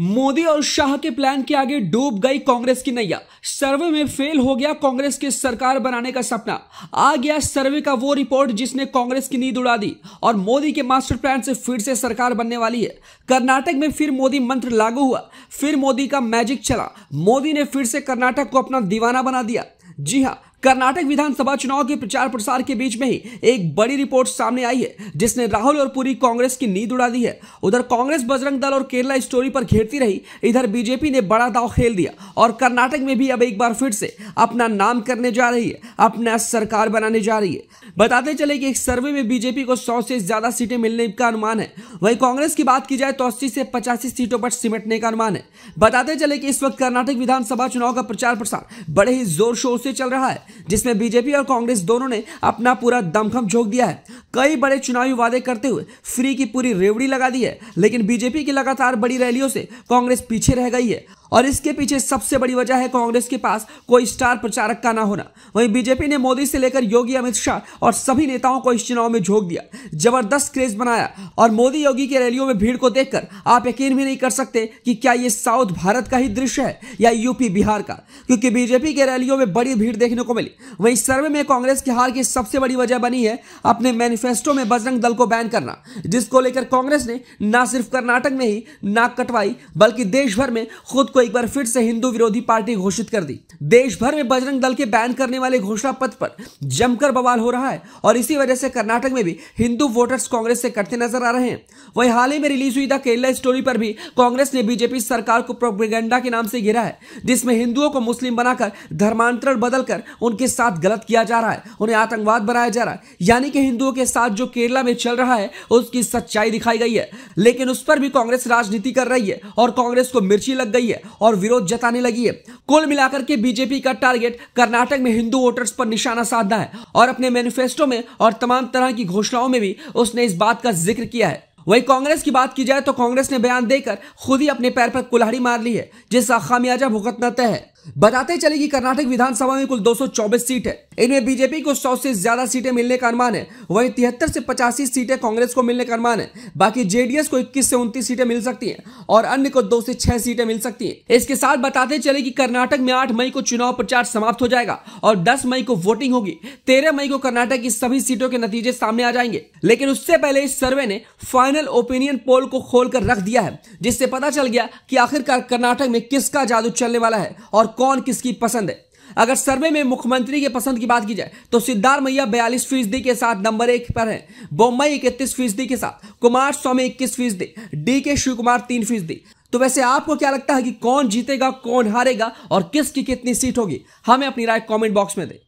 मोदी और शाह के प्लान के आगे डूब गई कांग्रेस की नैया सर्वे में फेल हो गया कांग्रेस के सरकार बनाने का सपना आ गया सर्वे का वो रिपोर्ट जिसने कांग्रेस की नींद उड़ा दी और मोदी के मास्टर प्लान से फिर से सरकार बनने वाली है कर्नाटक में फिर मोदी मंत्र लागू हुआ फिर मोदी का मैजिक चला मोदी ने फिर से कर्नाटक को अपना दीवाना बना दिया जी हाँ कर्नाटक विधानसभा चुनाव के प्रचार प्रसार के बीच में ही एक बड़ी रिपोर्ट सामने आई है जिसने राहुल और पूरी कांग्रेस की नींद उड़ा दी है उधर कांग्रेस बजरंग दल और केरला स्टोरी पर घेरती रही इधर बीजेपी ने बड़ा दाव खेल दिया और कर्नाटक में भी अब एक बार फिर से अपना नाम करने जा रही है अपना सरकार बनाने जा रही है बताते चले कि एक सर्वे में बीजेपी को सौ से ज्यादा सीटें मिलने का अनुमान है वही कांग्रेस की बात की जाए तो अस्सी से पचासी सीटों पर सिमटने का अनुमान है बताते चले कि इस वक्त कर्नाटक विधानसभा चुनाव का प्रचार प्रसार बड़े ही जोर शोर से चल रहा है जिसमें बीजेपी और कांग्रेस दोनों ने अपना पूरा दमखम झोंक दिया है कई बड़े चुनावी वादे करते हुए फ्री की पूरी रेवड़ी लगा दी है लेकिन बीजेपी की लगातार बड़ी रैलियों से कांग्रेस पीछे रह गई है और इसके पीछे सबसे बड़ी वजह है कांग्रेस के पास कोई स्टार प्रचारक का ना होना वहीं बीजेपी ने मोदी से लेकर योगी अमित शाह और सभी नेताओं को इस चुनाव में झोंक दिया जबरदस्त क्रेज बनाया और मोदी योगी की रैलियों में भीड़ को देखकर आप यकीन भी नहीं कर सकते कि क्या ये साउथ भारत का ही दृश्य है या यूपी बिहार का क्योंकि बीजेपी के रैलियों में बड़ी भीड़ देखने को मिली वहीं सर्वे में कांग्रेस की हार की सबसे बड़ी वजह बनी है अपने मैन मैनिफेस्टो में बजरंग दल को बैन करना जिसको लेकर कांग्रेस ने न सिर्फ कर्नाटक में ही नाक कटवाई बल्कि देश भर में खुद को एक बार फिर से हिंदू विरोधी पार्टी घोषित कर दी देश भर में बजरंग दल के बैन करने वाले घोषणा पत्र पर जमकर बवाल हो रहा है और इसी वजह से कर्नाटक में भी हिंदू वोटर्स कांग्रेस से कटते नजर आ रहे हैं वही हाल ही में रिलीज हुई द केरला स्टोरी पर भी कांग्रेस ने बीजेपी सरकार को प्रोपेगेंडा के नाम से घिरा है जिसमें हिंदुओं को मुस्लिम बनाकर धर्मांतरण बदलकर उनके साथ गलत किया जा रहा है उन्हें आतंकवाद बनाया जा रहा है यानी कि हिंदुओं के साथ जो केरला में चल रहा है उसकी सच्चाई दिखाई गई है लेकिन उस पर भी कांग्रेस राजनीति कर रही है और कांग्रेस को मिर्ची लग गई है और विरोध जताने लगी है कुल मिलाकर के बीजेपी का टारगेट कर्नाटक में हिंदू वोटर्स पर निशाना साधना है और अपने मैनिफेस्टो में और तमाम तरह की घोषणाओं में भी उसने इस बात का जिक्र किया है वही कांग्रेस की बात की जाए तो कांग्रेस ने बयान देकर खुद ही अपने पैर पर कुल्हाड़ी मार ली है जिसका खामियाजा भुगतना तय है बताते चले कि कर्नाटक विधानसभा में कुल 224 सीट है इनमें बीजेपी को 100 से ज्यादा सीटें मिलने का अनुमान है वहीं तिहत्तर से पचासी सीटें कांग्रेस को मिलने का अनुमान है बाकी जेडीएस को 21 से उनतीस सीटें मिल सकती हैं और अन्य को दो से छह सीटें मिल सकती है इसके साथ बताते चले कि कर्नाटक में आठ मई को चुनाव प्रचार समाप्त हो जाएगा और दस मई को वोटिंग होगी तेरह मई को कर्नाटक की सभी सीटों के नतीजे सामने आ जाएंगे लेकिन उससे पहले इस सर्वे ने फाइनल ओपिनियन पोल को खोलकर रख दिया है जिससे पता चल गया कि आखिरकार कर्नाटक में किसका जादू चलने वाला है और कौन किसकी पसंद है अगर सर्वे में मुख्यमंत्री के पसंद की बात की जाए तो मैया बयालीस फीसदी के साथ नंबर एक पर हैं बोम्बई इकतीस फीसदी के साथ कुमार स्वामी इक्कीस फीसदी डी के शिव कुमार तीन फीसदी तो वैसे आपको क्या लगता है कि कौन जीतेगा कौन हारेगा और किसकी कितनी सीट होगी हमें अपनी राय कमेंट बॉक्स में दें